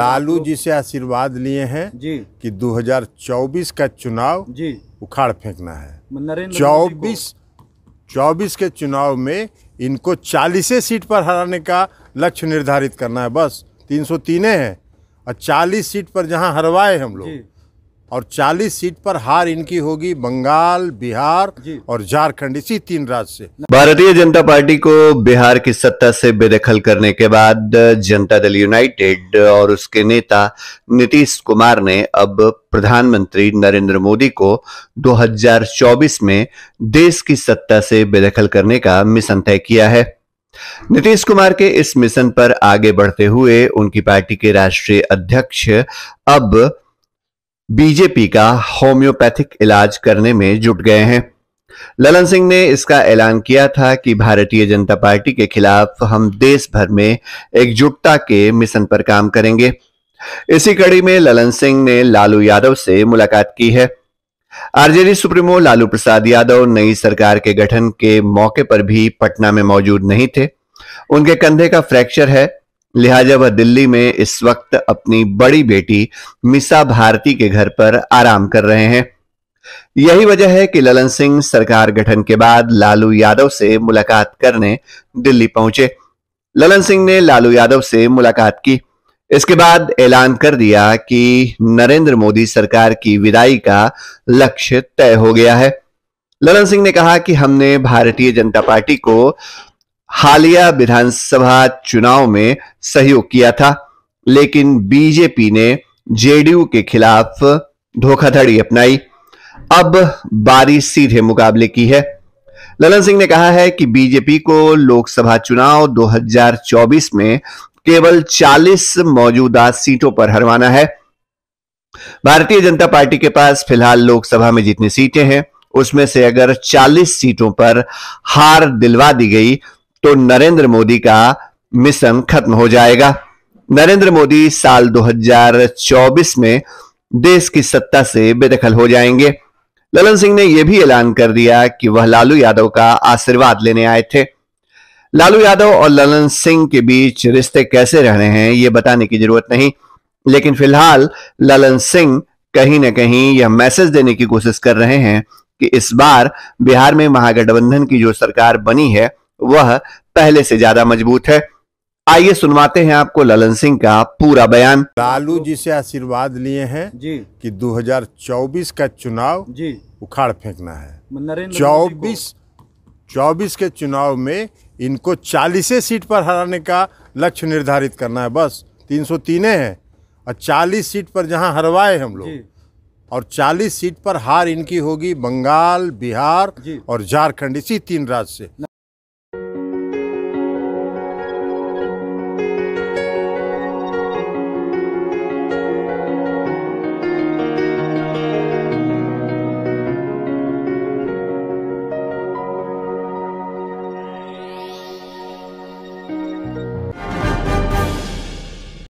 लालू जी से आशीर्वाद लिए हैं जी कि 2024 का चुनाव जी उखाड़ फेंकना है चौबीस चौबीस के चुनाव में इनको चालीस सीट पर हराने का लक्ष्य निर्धारित करना है बस तीन सौ तीन है और चालीस सीट पर जहां हरवाए हम लोग और 40 सीट पर हार इनकी होगी बंगाल बिहार और झारखंड इसी तीन राज्य से भारतीय जनता पार्टी को बिहार की सत्ता से बेदखल करने के बाद जनता दल यूनाइटेड और उसके नेता नीतीश कुमार ने अब प्रधानमंत्री नरेंद्र मोदी को 2024 में देश की सत्ता से बेदखल करने का मिशन तय किया है नीतीश कुमार के इस मिशन पर आगे बढ़ते हुए उनकी पार्टी के राष्ट्रीय अध्यक्ष अब बीजेपी का होम्योपैथिक इलाज करने में जुट गए हैं ललन सिंह ने इसका ऐलान किया था कि भारतीय जनता पार्टी के खिलाफ हम देश भर में एकजुटता के मिशन पर काम करेंगे इसी कड़ी में ललन सिंह ने लालू यादव से मुलाकात की है आरजेडी सुप्रीमो लालू प्रसाद यादव नई सरकार के गठन के मौके पर भी पटना में मौजूद नहीं थे उनके कंधे का फ्रैक्चर है लिहाजा वह दिल्ली में इस वक्त अपनी बड़ी बेटी मिसा भारती के घर पर आराम कर रहे हैं यही वजह है कि ललन सिंह सरकार गठन के बाद लालू यादव से मुलाकात करने दिल्ली पहुंचे ललन सिंह ने लालू यादव से मुलाकात की इसके बाद ऐलान कर दिया कि नरेंद्र मोदी सरकार की विदाई का लक्ष्य तय हो गया है ललन सिंह ने कहा कि हमने भारतीय जनता पार्टी को हालिया विधानसभा चुनाव में सहयोग किया था लेकिन बीजेपी ने जेडीयू के खिलाफ धोखाधड़ी अपनाई अब बारी सीधे मुकाबले की है ललन सिंह ने कहा है कि बीजेपी को लोकसभा चुनाव 2024 में केवल 40 मौजूदा सीटों पर हरवाना है भारतीय जनता पार्टी के पास फिलहाल लोकसभा में जितनी सीटें हैं उसमें से अगर 40 सीटों पर हार दिलवा दी गई तो नरेंद्र मोदी का मिशन खत्म हो जाएगा नरेंद्र मोदी साल 2024 में देश की सत्ता से बेदखल हो जाएंगे ललन सिंह ने यह भी ऐलान कर दिया कि वह लालू यादव का आशीर्वाद लेने आए थे लालू यादव और ललन सिंह के बीच रिश्ते कैसे रहने हैं ये बताने की जरूरत नहीं लेकिन फिलहाल ललन सिंह कहीं ना कहीं यह मैसेज देने की कोशिश कर रहे हैं कि इस बार बिहार में महागठबंधन की जो सरकार बनी है वह पहले से ज्यादा मजबूत है आइए सुनवाते हैं आपको ललन सिंह का पूरा बयान लालू जी से आशीर्वाद लिए हैं जी कि 2024 का चुनाव जी उखाड़ फेंकना है चौबीस चौबीस के चुनाव में इनको चालीस सीट पर हराने का लक्ष्य निर्धारित करना है बस तीन सौ तीन हैं और चालीस सीट पर जहां हरवाए हम लोग और 40 सीट पर हार इनकी होगी बंगाल बिहार और झारखंड इसी तीन राज्य से